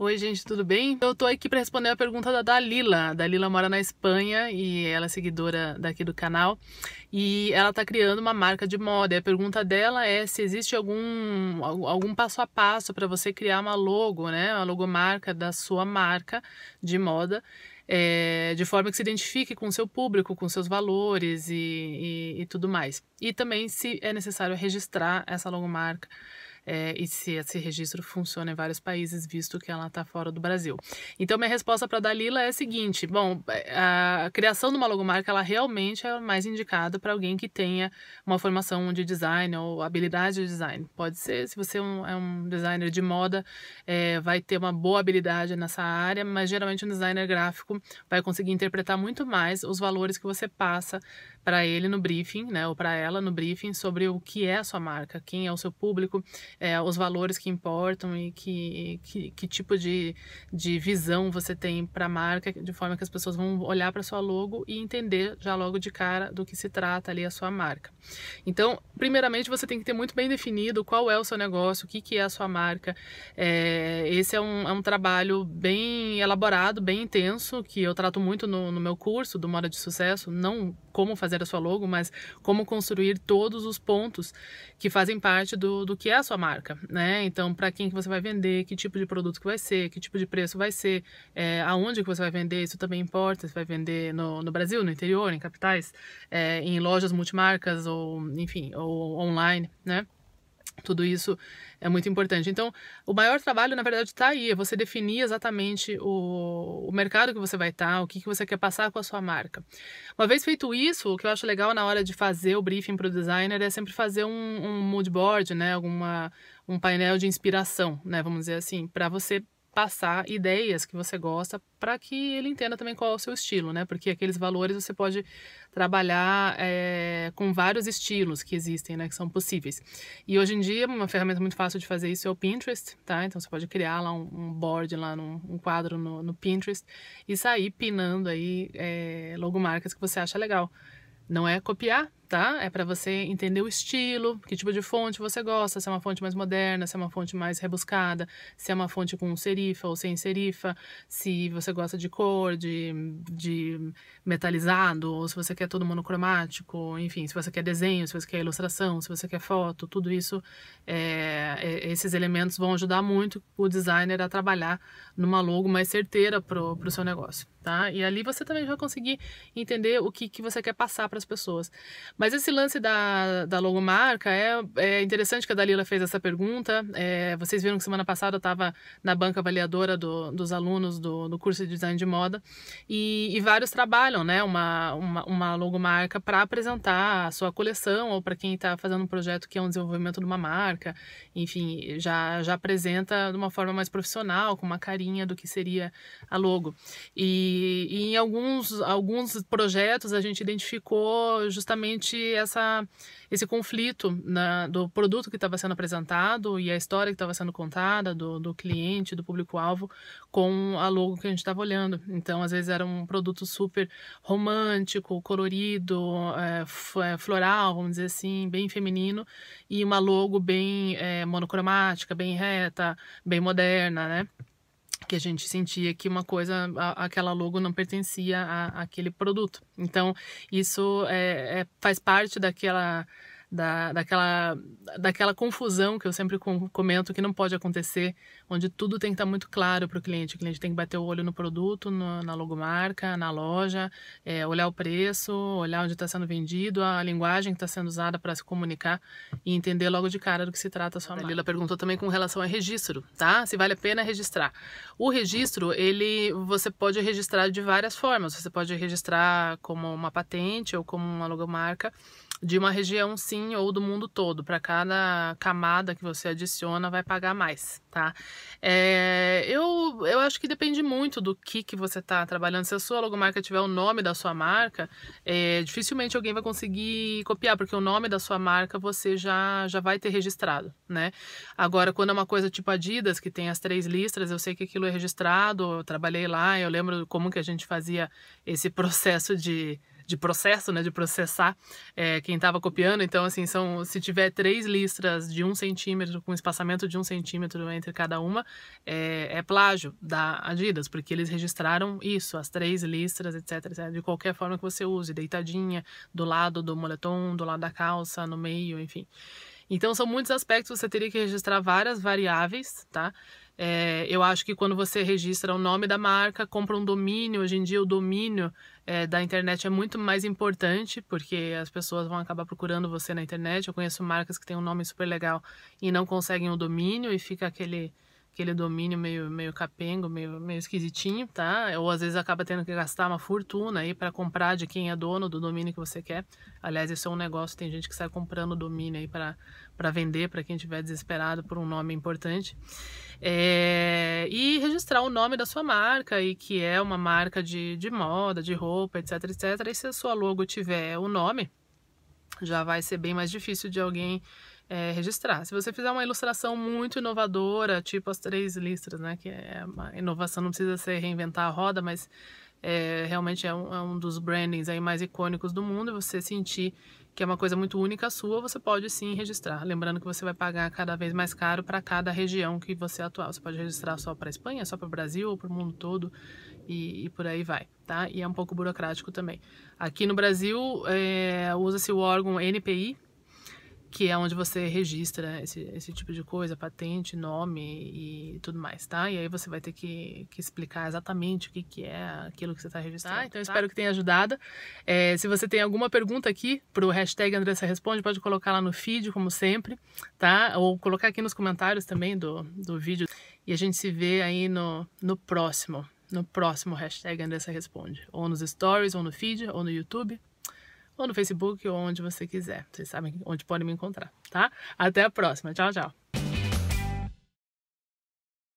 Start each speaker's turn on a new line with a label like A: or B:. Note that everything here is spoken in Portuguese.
A: Oi, gente, tudo bem? Eu tô aqui para responder a pergunta da Dalila. A Dalila mora na Espanha e ela é seguidora daqui do canal. E ela tá criando uma marca de moda. E a pergunta dela é se existe algum, algum passo a passo para você criar uma logo, né? Uma logomarca da sua marca de moda. É, de forma que se identifique com o seu público, com seus valores e, e, e tudo mais. E também se é necessário registrar essa logomarca é, e se esse registro funciona em vários países, visto que ela está fora do Brasil. Então, minha resposta para Dalila é a seguinte: bom, eh, a criação de uma logomarca ela realmente é mais indicada para alguém que tenha uma formação de design ou habilidade de design. Pode ser, se você é um, é designer de moda, é, vai ter uma boa habilidade nessa área, mas geralmente um designer gráfico vai conseguir interpretar muito mais os valores que você passa para ele no briefing, né, ou para ela no briefing sobre o que é a sua marca, quem é o seu público, é, os valores que importam e que, que, que tipo de, de visão você tem para a marca, de forma que as pessoas vão olhar para sua logo e entender já logo de cara do que se trata ali a sua marca. Então, primeiramente, você tem que ter muito bem definido qual é o seu negócio, o que, que é a sua marca. É, esse é um, é um trabalho bem elaborado, bem intenso, que eu trato muito no, no meu curso do Moda de Sucesso, não como fazer a sua logo, mas como construir todos os pontos que fazem parte do, do que é a sua marca marca, né? Então, para quem que você vai vender, que tipo de produto que vai ser, que tipo de preço vai ser, é, aonde que você vai vender, isso também importa. Você vai vender no, no Brasil, no interior, em capitais, é, em lojas multimarcas ou, enfim, ou online, né? Tudo isso é muito importante. Então, o maior trabalho, na verdade, está aí. É você definir exatamente o, o mercado que você vai estar, tá, o que, que você quer passar com a sua marca. Uma vez feito isso, o que eu acho legal na hora de fazer o briefing para o designer é sempre fazer um, um mood board, né? Alguma, um painel de inspiração, né? Vamos dizer assim, para você passar ideias que você gosta para que ele entenda também qual é o seu estilo, né? Porque aqueles valores você pode trabalhar é, com vários estilos que existem, né? Que são possíveis. E hoje em dia, uma ferramenta muito fácil de fazer isso é o Pinterest, tá? Então você pode criar lá um, um board, lá num, um quadro no, no, Pinterest e sair pinando aí é, logomarcas que você acha legal. Não é copiar, tá? É para você entender o estilo, que tipo de fonte você gosta, se é uma fonte mais moderna, se é uma fonte mais rebuscada, se é uma fonte com serifa ou sem serifa, se você gosta de cor, de, de metalizado, ou se você quer todo monocromático, enfim, se você quer desenho, se você quer ilustração, se você quer foto, tudo isso, é, é, esses elementos vão ajudar muito o designer a trabalhar numa logo mais certeira pro, pro seu negócio, tá? E ali você também vai conseguir entender o que, que você quer passar para as pessoas. Mas esse lance da, da logomarca é, é interessante que a Dalila fez essa pergunta. É, vocês viram que semana passada eu estava na banca avaliadora do, dos alunos do, do curso de design de moda e, e vários trabalham né, uma, uma, uma logomarca para apresentar a sua coleção ou para quem está fazendo um projeto que é um desenvolvimento de uma marca. Enfim, já, já apresenta de uma forma mais profissional, com uma carinha do que seria a logo. E, e em alguns, alguns projetos a gente identificou justamente bastante essa, esse conflito na, né, do produto que estava sendo apresentado e a história que estava sendo contada, do, do cliente, do público-alvo, com a logo que a gente estava olhando. Então, às vezes, era um produto super romântico, colorido, é, é, floral, vamos dizer assim, bem feminino, e uma logo bem é, monocromática, bem reta, bem moderna, né? que a gente sentia que uma coisa, a, aquela logo não pertencia àquele produto. Então, isso é, é faz parte daquela da, daquela, daquela confusão que eu sempre comento que não pode acontecer, onde tudo tem que estar tá muito claro para o cliente. O cliente tem que bater o olho no produto, no, na logomarca, na loja, é, olhar o preço, olhar onde está sendo vendido, a linguagem que está sendo usada para se comunicar e entender logo de cara do que se trata a sua a marca. Lila perguntou também com relação ao registro, tá? Se vale a pena registrar. O registro, ele você pode registrar de várias formas. Você pode registrar como uma patente ou como uma logomarca de uma região sim ou do mundo todo. Para cada camada que você adiciona, vai pagar mais, tá? É, eu, eu acho que depende muito do que, que você está trabalhando. Se a sua logomarca tiver o nome da sua marca, é, dificilmente alguém vai conseguir copiar, porque o nome da sua marca você já, já vai ter registrado, né? Agora, quando é uma coisa tipo Adidas, que tem as três listras, eu sei que aquilo é registrado, eu trabalhei lá, eu lembro como que a gente fazia esse processo de de processo, né? De processar é, quem estava copiando. Então, assim, são, se tiver três listras de um centímetro, com espaçamento de um centímetro entre cada uma, é, é plágio da Adidas, porque eles registraram isso, as três listras, etc, etc. De qualquer forma que você use, deitadinha, do lado do moletom, do lado da calça, no meio, enfim. Então, são muitos aspectos, você teria que registrar várias variáveis, tá? É, eu acho que quando você registra o nome da marca, compra um domínio, hoje em dia o domínio é, da internet é muito mais importante, porque as pessoas vão acabar procurando você na internet. Eu conheço marcas que têm um nome super legal e não conseguem o um domínio e fica aquele, aquele domínio meio, meio capengo, meio, meio esquisitinho, tá? Ou às vezes acaba tendo que gastar uma fortuna aí para comprar de quem é dono do domínio que você quer. Aliás, isso é um negócio, tem gente que sai comprando domínio aí para vender para quem estiver desesperado por um nome importante. É, e registrar o nome da sua marca e que é uma marca de, de moda, de roupa, etc, etc. E se a sua logo tiver o nome, já vai ser bem mais difícil de alguém é, registrar. Se você fizer uma ilustração muito inovadora, tipo as três listras, né, que é uma inovação, não precisa ser reinventar a roda, mas é, realmente é um, é um, dos brandings aí mais icônicos do mundo, e você sentir que é uma coisa muito única sua, você pode sim registrar. Lembrando que você vai pagar cada vez mais caro para cada região que você atuar. Você pode registrar só para a Espanha, só para o Brasil ou para o mundo todo e, e por aí vai, tá? E é um pouco burocrático também. Aqui no Brasil, é, usa-se o órgão NPI, que é onde você registra esse, esse tipo de coisa, patente, nome e tudo mais, tá? E aí você vai ter que, que explicar exatamente o que, que é aquilo que você está registrando. Tá, então tá? espero que tenha ajudado. É, se você tem alguma pergunta aqui pro hashtag Andressa Responde, pode colocar lá no feed, como sempre, tá? Ou colocar aqui nos comentários também do, do vídeo. E a gente se vê aí no, no próximo no próximo hashtag Andressa Responde. Ou nos stories, ou no feed, ou no YouTube, ou no Facebook, ou onde você quiser. Vocês sabem onde podem me encontrar, tá? Até a próxima. Tchau, tchau.